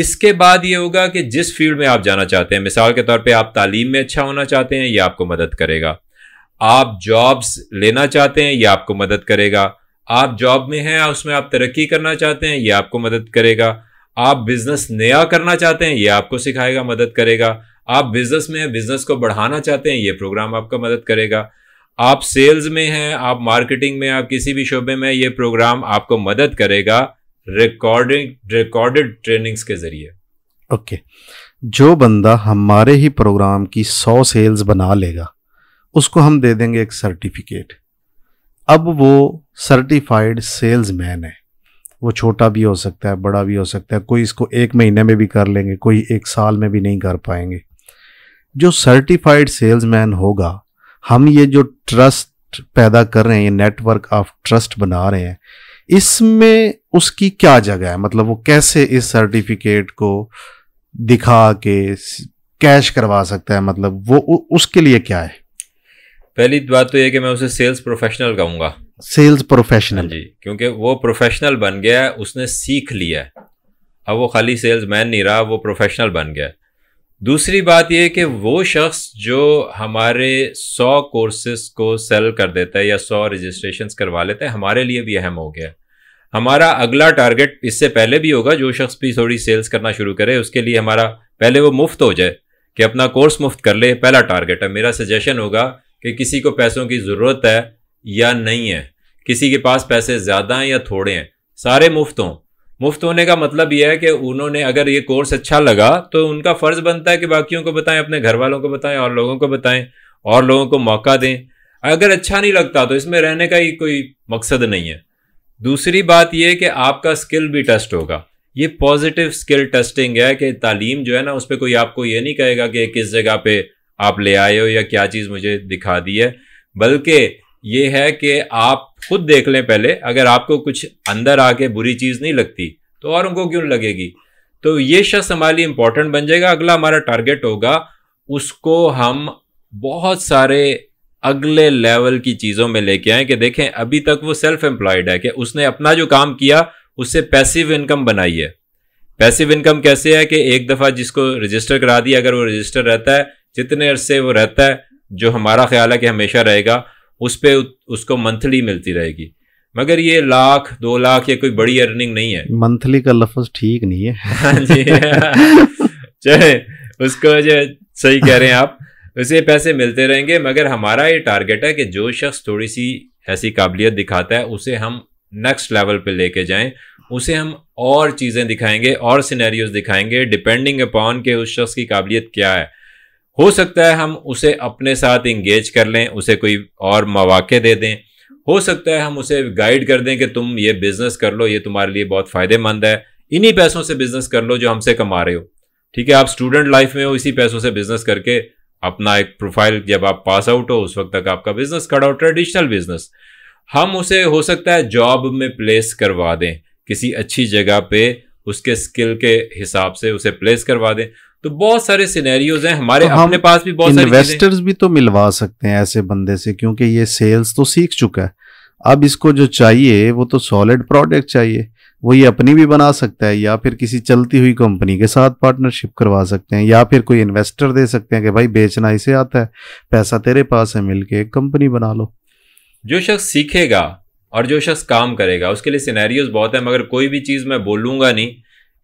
इसके बाद ये होगा कि जिस फील्ड में आप जाना चाहते हैं मिसाल के तौर पे आप तालीम में अच्छा होना चाहते हैं ये आपको मदद करेगा आप जॉब्स लेना चाहते हैं ये आपको मदद करेगा आप जॉब में हैं उसमें आप तरक्की करना चाहते हैं ये आपको मदद करेगा आप बिजनेस नया करना चाहते हैं ये आपको सिखाएगा मदद करेगा आप बिजनेस में हैं बिजनेस को बढ़ाना चाहते हैं ये प्रोग्राम आपका मदद करेगा आप सेल्स में हैं आप मार्केटिंग में आप किसी भी शोबे में ये प्रोग्राम आपको मदद करेगा रिकॉर्डिंग रिकॉर्डेड ट्रेनिंग्स के जरिए ओके okay. जो बंदा हमारे ही प्रोग्राम की सौ सेल्स बना लेगा उसको हम दे देंगे एक सर्टिफिकेट अब वो सर्टिफाइड सेल्समैन है वो छोटा भी हो सकता है बड़ा भी हो सकता है कोई इसको एक महीने में भी कर लेंगे कोई एक साल में भी नहीं कर पाएंगे जो सर्टिफाइड सेल्समैन होगा हम ये जो ट्रस्ट पैदा कर रहे हैं ये नेटवर्क ऑफ ट्रस्ट बना रहे हैं इसमें उसकी क्या जगह है मतलब वो कैसे इस सर्टिफिकेट को दिखा के कैश करवा सकता है मतलब वो उसके लिए क्या है पहली बात तो ये कि मैं उसे सेल्स प्रोफेशनल कहूंगा सेल्स प्रोफेशनल जी क्योंकि वो प्रोफेशनल बन गया है उसने सीख लिया है अब वो खाली सेल्स मैन नहीं रहा वो प्रोफेशनल बन गया दूसरी बात यह कि वो शख्स जो हमारे सौ कोर्सेस को सेल कर देता है या सौ रजिस्ट्रेशन करवा लेते हैं हमारे लिए भी अहम हो गया हमारा अगला टारगेट इससे पहले भी होगा जो शख्स भी थोड़ी सेल्स करना शुरू करे उसके लिए हमारा पहले वो मुफ्त हो जाए कि अपना कोर्स मुफ्त कर ले पहला टारगेट है मेरा सजेशन होगा कि किसी को पैसों की ज़रूरत है या नहीं है किसी के पास पैसे ज़्यादा हैं या थोड़े हैं सारे मुफ्त हों मुफ्त होने का मतलब यह है कि उन्होंने अगर ये कोर्स अच्छा लगा तो उनका फ़र्ज़ बनता है कि बाकियों को बताएं अपने घर वालों को बताएं और लोगों को बताएं और लोगों को मौका दें अगर अच्छा नहीं लगता तो इसमें रहने का ही कोई मकसद नहीं है दूसरी बात यह कि आपका स्किल भी टेस्ट होगा ये पॉजिटिव स्किल टेस्टिंग है कि तालीम जो है ना उस पर कोई आपको ये नहीं कहेगा कि किस जगह पे आप ले आए हो या क्या चीज़ मुझे दिखा दी है बल्कि ये है कि आप खुद देख लें पहले अगर आपको कुछ अंदर आके बुरी चीज़ नहीं लगती तो और उनको क्यों लगेगी तो ये शख्स हमारे लिए इम्पोर्टेंट बन जाएगा अगला हमारा टारगेट होगा उसको हम बहुत सारे अगले लेवल की चीज़ों में लेके आए कि देखें अभी तक वो सेल्फ एम्प्लॉयड है कि उसने अपना जो काम किया उससे पैसिव इनकम बनाई है पैसिव इनकम कैसे है कि एक दफ़ा जिसको रजिस्टर करा दिया अगर वो रजिस्टर रहता है जितने अरसे वो रहता है जो हमारा ख्याल है कि हमेशा रहेगा उस पर उसको मंथली मिलती रहेगी मगर ये लाख दो लाख ये कोई बड़ी अर्निंग नहीं है मंथली का लफज ठीक नहीं है हाँ जी चले उसको जो सही कह रहे हैं आप उसे पैसे मिलते रहेंगे मगर हमारा ये टारगेट है कि जो शख्स थोड़ी सी ऐसी काबिलियत दिखाता है उसे हम नेक्स्ट लेवल पे लेके जाएं उसे हम और चीज़ें दिखाएंगे और सिनेरियोज दिखाएंगे डिपेंडिंग अपॉन के उस शख्स की काबिलियत क्या है हो सकता है हम उसे अपने साथ इंगेज कर लें उसे कोई और मौाक़े दे दें हो सकता है हम उसे गाइड कर दें कि तुम ये बिज़नेस कर लो ये तुम्हारे लिए बहुत फ़ायदेमंद है इन्हीं पैसों से बिज़नेस कर लो जो हमसे कमा रहे हो ठीक है आप स्टूडेंट लाइफ में हो इसी पैसों से बिज़नेस करके अपना एक प्रोफाइल जब आप पास आउट हो उस वक्त तक आपका बिज़नेस खड़ा हो ट्रेडिशनल बिज़नेस हम उसे हो सकता है जॉब में प्लेस करवा दें किसी अच्छी जगह पे उसके स्किल के हिसाब से उसे प्लेस करवा दें तो बहुत सारे सिनेरियोज हैं हमारे तो अपने पास भी बहुत इन्वेस्टर्स भी तो मिलवा सकते हैं ऐसे बंदे से क्योंकि ये सेल्स तो सीख चुका है अब इसको जो चाहिए वो तो सॉलिड प्रोडक्ट चाहिए वो ये अपनी भी बना सकता है या फिर किसी चलती हुई कंपनी के साथ पार्टनरशिप करवा सकते हैं या फिर कोई इन्वेस्टर दे सकते हैं कि भाई बेचना इसे आता है पैसा तेरे पास है मिलके एक कंपनी बना लो जो शख्स सीखेगा और जो शख्स काम करेगा उसके लिए सिनेरियोज बहुत है मगर कोई भी चीज़ मैं बोलूँगा नहीं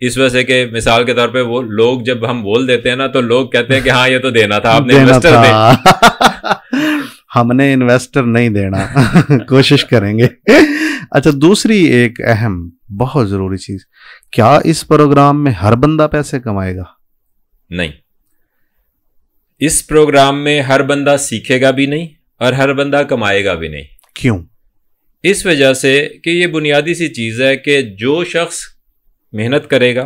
इस वजह से कि मिसाल के तौर पे वो लोग जब हम बोल देते हैं ना तो लोग कहते हैं कि हाँ ये तो देना था आपने इन्वेस्टर था। हमने इन्वेस्टर नहीं देना कोशिश करेंगे अच्छा दूसरी एक अहम बहुत ज़रूरी चीज़ क्या इस प्रोग्राम में हर बंदा पैसे कमाएगा नहीं इस प्रोग्राम में हर बंदा सीखेगा भी नहीं और हर बंदा कमाएगा भी नहीं क्यों इस वजह से कि ये बुनियादी सी चीज़ है कि जो शख्स मेहनत करेगा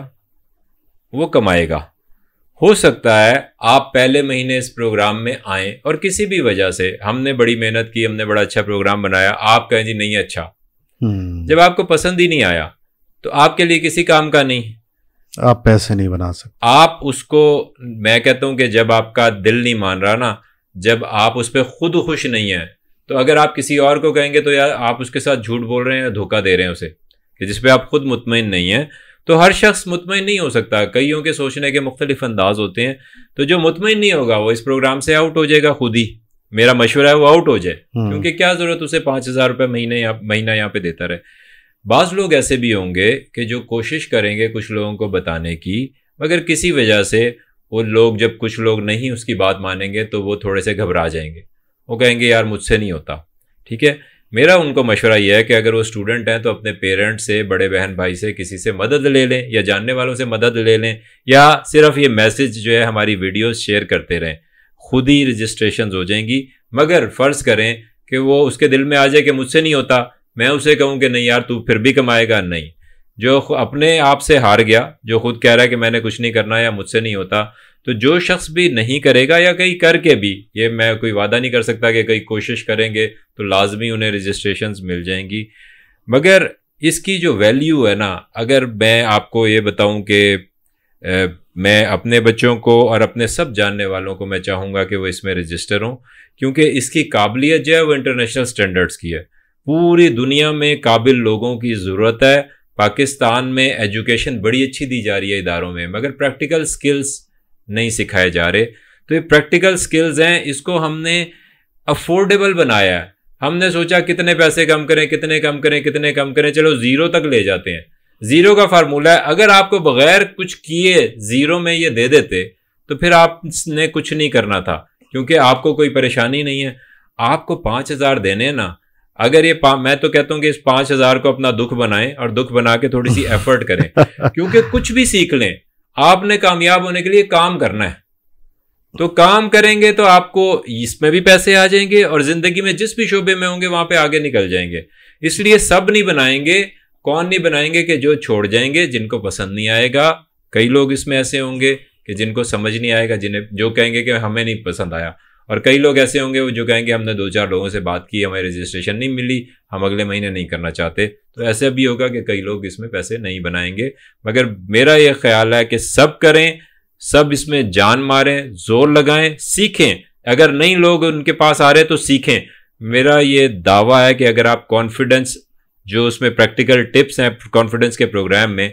वो कमाएगा हो सकता है आप पहले महीने इस प्रोग्राम में आए और किसी भी वजह से हमने बड़ी मेहनत की हमने बड़ा अच्छा प्रोग्राम बनाया आप कहें जी नहीं अच्छा हम्म। जब आपको पसंद ही नहीं आया तो आपके लिए किसी काम का नहीं आप पैसे नहीं बना सकते आप उसको मैं कहता हूं कि जब आपका दिल नहीं मान रहा ना जब आप उस पर खुद खुश नहीं है तो अगर आप किसी और को कहेंगे तो यार आप उसके साथ झूठ बोल रहे हैं या धोखा दे रहे हैं उसे कि जिसपे आप खुद मुतमिन नहीं है तो हर शख्स मुतमिन नहीं हो सकता कईयों के सोचने के मुख्तलिफ अंदाज होते हैं तो जो मुतमिन नहीं होगा वो इस प्रोग्राम से आउट हो जाएगा खुद ही मेरा मशवरा है वो आउट हो जाए हम्म। क्योंकि क्या ज़रूरत उसे पांच हज़ार रुपये महीने या महीना यहाँ पे देता रहे बाज़ लोग ऐसे भी होंगे कि जो कोशिश करेंगे कुछ लोगों को बताने की मगर किसी वजह से वो लोग जब कुछ लोग नहीं उसकी बात मानेंगे तो वो थोड़े से घबरा जाएंगे वो कहेंगे यार मुझसे नहीं होता ठीक है मेरा उनको मशवरा यह है कि अगर वो स्टूडेंट हैं तो अपने पेरेंट्स से बड़े बहन भाई से किसी से मदद ले लें या जानने वालों से मदद ले लें या सिर्फ ये मैसेज जो है हमारी वीडियोस शेयर करते रहें खुद ही रजिस्ट्रेशन हो जाएंगी मगर फ़र्ज़ करें कि वो उसके दिल में आ जाए कि मुझसे नहीं होता मैं उसे कहूँ कि नहीं यार तू फिर भी कमाएगा नहीं जो अपने आप से हार गया जो खुद कह रहा है कि मैंने कुछ नहीं करना या मुझसे नहीं होता तो जो शख्स भी नहीं करेगा या कहीं करके भी ये मैं कोई वादा नहीं कर सकता कि कहीं कोशिश करेंगे तो लाजमी उन्हें रजिस्ट्रेशन मिल जाएंगी मगर इसकी जो वैल्यू है ना अगर मैं आपको ये बताऊं कि मैं अपने बच्चों को और अपने सब जानने वालों को मैं चाहूँगा कि वो इसमें रजिस्टर हों क्योंकि इसकी काबिलियत जो है वो इंटरनेशनल स्टैंडर्ड्स की है पूरी दुनिया में काबिल लोगों की ज़रूरत है पाकिस्तान में एजुकेशन बड़ी अच्छी दी जा रही है इदारों में मगर प्रैक्टिकल स्किल्स नहीं सिखाए जा रहे तो ये प्रैक्टिकल स्किल्स हैं इसको हमने अफोर्डेबल बनाया है हमने सोचा कितने पैसे कम करें कितने कम करें कितने कम करें चलो ज़ीरो तक ले जाते हैं ज़ीरो का फार्मूला है अगर आपको बगैर कुछ किए ज़ीरो में ये दे देते तो फिर आपने कुछ नहीं करना था क्योंकि आपको कोई परेशानी नहीं है आपको पाँच हज़ार देने ना अगर ये मैं तो कहता हूँ कि इस पाँच हज़ार को अपना दुख बनाएं और दुख बना के थोड़ी सी एफर्ट करें क्योंकि कुछ भी सीख लें आपने कामयाब होने के लिए काम करना है तो काम करेंगे तो आपको इसमें भी पैसे आ जाएंगे और जिंदगी में जिस भी शोबे में होंगे वहां पे आगे निकल जाएंगे इसलिए सब नहीं बनाएंगे कौन नहीं बनाएंगे कि जो छोड़ जाएंगे जिनको पसंद नहीं आएगा कई लोग इसमें ऐसे होंगे कि जिनको समझ नहीं आएगा जिन्हें जो कहेंगे कि हमें नहीं पसंद आया और कई लोग ऐसे होंगे जो कहेंगे हमने दो चार लोगों से बात की हमें रजिस्ट्रेशन नहीं मिली हम अगले महीने नहीं करना चाहते तो ऐसे भी होगा कि कई लोग इसमें पैसे नहीं बनाएंगे मगर मेरा यह ख्याल है कि सब करें सब इसमें जान मारें जोर लगाएं सीखें अगर नहीं लोग उनके पास आ रहे तो सीखें मेरा ये दावा है कि अगर आप कॉन्फिडेंस जो उसमें प्रैक्टिकल टिप्स हैं कॉन्फिडेंस के प्रोग्राम में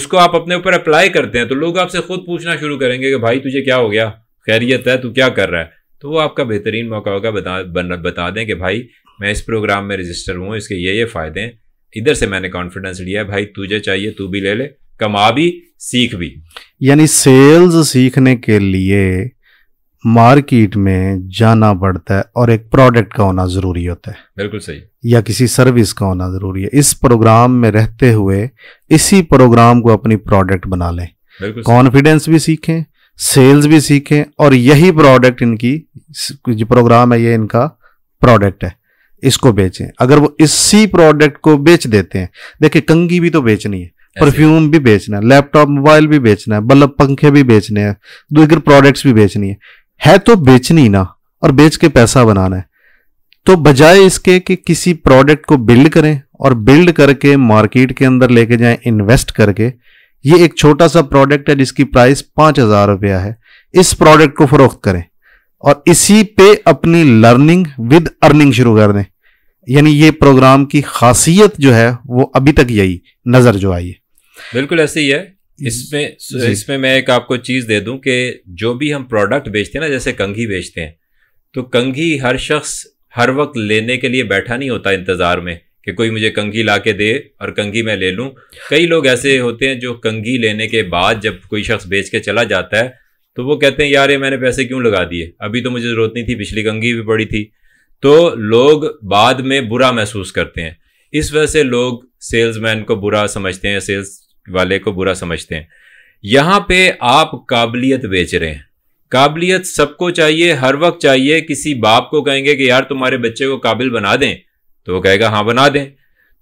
उसको आप अपने ऊपर अप्लाई करते हैं तो लोग आपसे खुद पूछना शुरू करेंगे कि भाई तुझे क्या हो गया खैरियत है तू क्या कर रहा है तो वो आपका बेहतरीन मौका होगा बता बन, बता दें कि भाई मैं इस प्रोग्राम में रजिस्टर हूँ इसके ये ये फ़ायदे हैं इधर से मैंने कॉन्फिडेंस लिया है भाई तुझे चाहिए तू भी ले ले कमा भी सीख भी यानी सेल्स सीखने के लिए मार्केट में जाना पड़ता है और एक प्रोडक्ट का होना ज़रूरी होता है बिल्कुल सही या किसी सर्विस का होना ज़रूरी है इस प्रोग्राम में रहते हुए इसी प्रोग्राम को अपनी प्रोडक्ट बना लें कॉन्फिडेंस भी सीखें सेल्स भी सीखें और यही प्रोडक्ट इनकी जो प्रोग्राम है ये इनका प्रोडक्ट है इसको बेचें अगर वो इसी प्रोडक्ट को बेच देते हैं देखिए कंगी भी तो बेचनी है परफ्यूम भी बेचना है लैपटॉप मोबाइल भी बेचना है बल्ब पंखे भी बेचने हैं दूसरे प्रोडक्ट्स भी बेचनी है है तो बेचनी ना और बेच के पैसा बनाना है तो बजाय इसके कि किसी प्रोडक्ट को बिल्ड करें और बिल्ड करके मार्केट के अंदर लेके जाएं इन्वेस्ट करके ये एक छोटा सा प्रोडक्ट है जिसकी प्राइस पांच हजार रुपया है इस प्रोडक्ट को फरोख्त करें और इसी पे अपनी लर्निंग विद अर्निंग शुरू कर दें यानी ये प्रोग्राम की खासियत जो है वो अभी तक यही नजर जो आई है बिल्कुल ऐसे ही है इसमें इसमें मैं एक आपको चीज दे दूं कि जो भी हम प्रोडक्ट बेचते हैं ना जैसे कंघी बेचते हैं तो कंघी हर शख्स हर वक्त लेने के लिए बैठा नहीं होता इंतजार में कि कोई मुझे कंघी ला के दे और कंघी मैं ले लूँ कई लोग ऐसे होते हैं जो कंघी लेने के बाद जब कोई शख्स बेच के चला जाता है तो वो कहते हैं यार ये मैंने पैसे क्यों लगा दिए अभी तो मुझे ज़रूरत नहीं थी पिछली कंघी भी पड़ी थी तो लोग बाद में बुरा महसूस करते हैं इस वजह से लोग सेल्समैन को बुरा समझते हैं सेल्स वाले को बुरा समझते हैं यहाँ पे आप काबिलियत बेच रहे हैं काबिलियत सबको चाहिए हर वक्त चाहिए किसी बाप को कहेंगे कि यार तुम्हारे बच्चे को काबिल बना दें तो वो कहेगा हाँ बना दें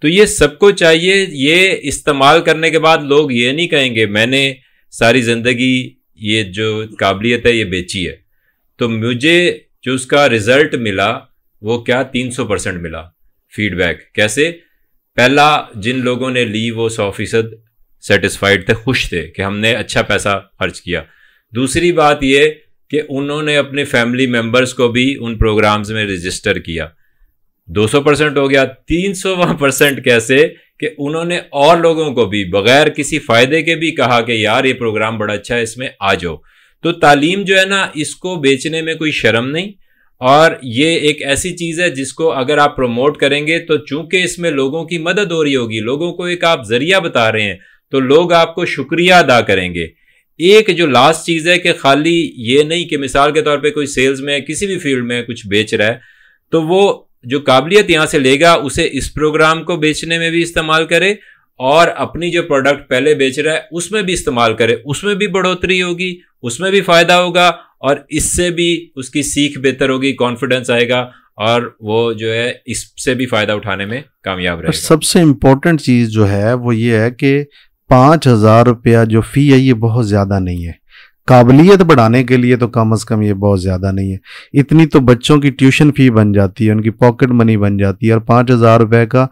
तो ये सबको चाहिए ये इस्तेमाल करने के बाद लोग ये नहीं कहेंगे मैंने सारी ज़िंदगी ये जो काबिलियत है ये बेची है तो मुझे जो उसका रिज़ल्ट मिला वो क्या 300 परसेंट मिला फीडबैक कैसे पहला जिन लोगों ने ली वो सौ फीसद सेटिस्फाइड थे खुश थे कि हमने अच्छा पैसा खर्च किया दूसरी बात ये कि उन्होंने अपने फैमिली मेम्बर्स को भी उन प्रोग्राम्स में रजिस्टर किया 200 परसेंट हो गया 300 परसेंट कैसे कि उन्होंने और लोगों को भी बगैर किसी फायदे के भी कहा कि यार ये प्रोग्राम बड़ा अच्छा है इसमें आ जाओ तो तालीम जो है ना इसको बेचने में कोई शर्म नहीं और ये एक ऐसी चीज़ है जिसको अगर आप प्रमोट करेंगे तो चूंकि इसमें लोगों की मदद हो रही होगी लोगों को एक आप जरिया बता रहे हैं तो लोग आपको शुक्रिया अदा करेंगे एक जो लास्ट चीज़ है कि खाली ये नहीं कि मिसाल के तौर पे कोई सेल्स में किसी भी फील्ड में कुछ बेच रहा है तो वो जो काबिलियत यहाँ से लेगा उसे इस प्रोग्राम को बेचने में भी इस्तेमाल करे और अपनी जो प्रोडक्ट पहले बेच रहा है उसमें भी इस्तेमाल करे उसमें भी बढ़ोतरी होगी उसमें भी फायदा होगा और इससे भी उसकी सीख बेहतर होगी कॉन्फिडेंस आएगा और वो जो है इससे भी फायदा उठाने में कामयाब रहेगा सबसे इम्पोर्टेंट चीज़ जो है वो ये है कि पाँच हज़ार रुपया जो फ़ी है ये बहुत ज़्यादा नहीं है काबिलियत बढ़ाने के लिए तो कम अज़ कम ये बहुत ज़्यादा नहीं है इतनी तो बच्चों की ट्यूशन फ़ी बन जाती है उनकी पॉकेट मनी बन जाती है और पाँच हज़ार रुपये का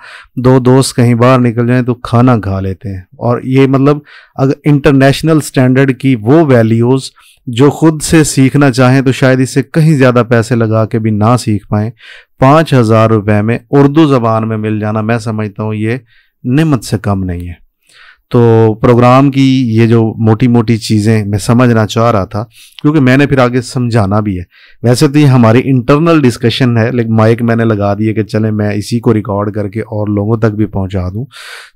दो दोस्त कहीं बाहर निकल जाएं तो खाना खा लेते हैं और ये मतलब अगर इंटरनेशनल स्टैंडर्ड की वो वैल्यूज़ जो खुद से सीखना चाहें तो शायद इससे कहीं ज़्यादा पैसे लगा के भी ना सीख पाएँ पाँच हज़ार रुपये में उर्दू ज़बान में मिल जाना मैं समझता हूँ ये नमत से कम नहीं है तो प्रोग्राम की ये जो मोटी मोटी चीज़ें मैं समझना चाह रहा था क्योंकि मैंने फिर आगे समझाना भी है वैसे तो ये हमारी इंटरनल डिस्कशन है लेकिन माइक मैंने लगा दिए कि चले मैं इसी को रिकॉर्ड करके और लोगों तक भी पहुंचा दूं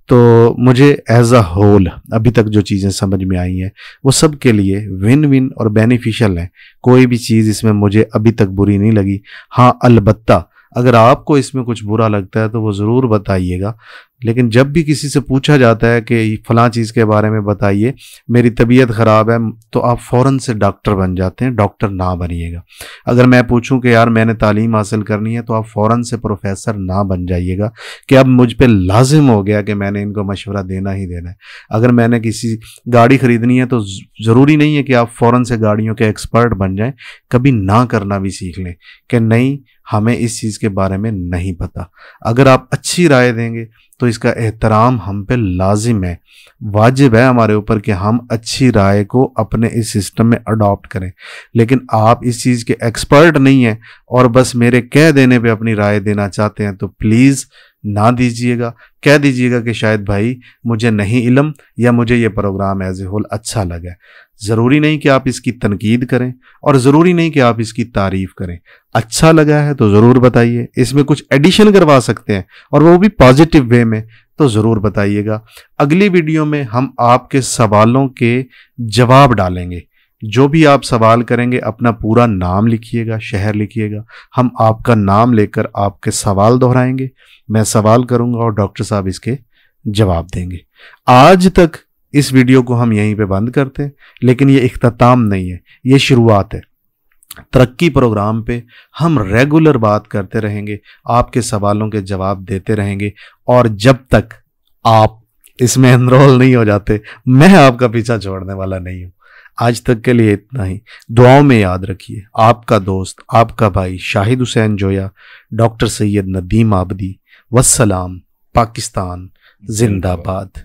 तो मुझे एज अ होल अभी तक जो चीज़ें समझ में आई हैं वो सब के लिए विन विन और बेनिफिशियल हैं कोई भी चीज़ इसमें मुझे अभी तक बुरी नहीं लगी हाँ अलबत्ता अगर आपको इसमें कुछ बुरा लगता है तो वो ज़रूर बताइएगा लेकिन जब भी किसी से पूछा जाता है कि फ़लाँ चीज़ के बारे में बताइए मेरी तबीयत ख़राब है तो आप फ़ौर से डॉक्टर बन जाते हैं डॉक्टर ना बनिएगा अगर मैं पूछूं कि यार मैंने तालीम हासिल करनी है तो आप फ़ौर से प्रोफेसर ना बन जाइएगा कि अब मुझ पर लाजिम हो गया कि मैंने इनको मशवरा देना ही देना है अगर मैंने किसी गाड़ी ख़रीदनी है तो ज़रूरी नहीं है कि आप फ़ौर से गाड़ियों के एक्सपर्ट बन जाएँ कभी ना करना भी सीख लें कि नहीं हमें इस चीज़ के बारे में नहीं पता अगर आप अच्छी राय देंगे तो इसका एहतराम हम पे लाजिम है वाजिब है हमारे ऊपर कि हम अच्छी राय को अपने इस सिस्टम में अडॉप्ट करें लेकिन आप इस चीज़ के एक्सपर्ट नहीं हैं और बस मेरे कह देने पे अपनी राय देना चाहते हैं तो प्लीज़ ना दीजिएगा कह दीजिएगा कि शायद भाई मुझे नहीं इलम या मुझे ये प्रोग्राम एज ए होल अच्छा लगा ज़रूरी नहीं कि आप इसकी तनकीद करें और ज़रूरी नहीं कि आप इसकी तारीफ़ करें अच्छा लगा है तो ज़रूर बताइए इसमें कुछ एडिशन करवा सकते हैं और वो भी पॉजिटिव वे में तो ज़रूर बताइएगा अगली वीडियो में हम आपके सवालों के जवाब डालेंगे जो भी आप सवाल करेंगे अपना पूरा नाम लिखिएगा शहर लिखिएगा हम आपका नाम लेकर आपके सवाल दोहराएंगे मैं सवाल करूंगा और डॉक्टर साहब इसके जवाब देंगे आज तक इस वीडियो को हम यहीं पे बंद करते हैं लेकिन ये अख्ताम नहीं है ये शुरुआत है तरक्की प्रोग्राम पे हम रेगुलर बात करते रहेंगे आपके सवालों के जवाब देते रहेंगे और जब तक आप इसमें एनरोल नहीं हो जाते मैं आपका पीछा छोड़ने वाला नहीं हूँ आज तक के लिए इतना ही दुआओं में याद रखिए आपका दोस्त आपका भाई शाहिद हुसैन जोया डॉक्टर सैयद नदीम आबदी वसलाम पाकिस्तान जिंदाबाद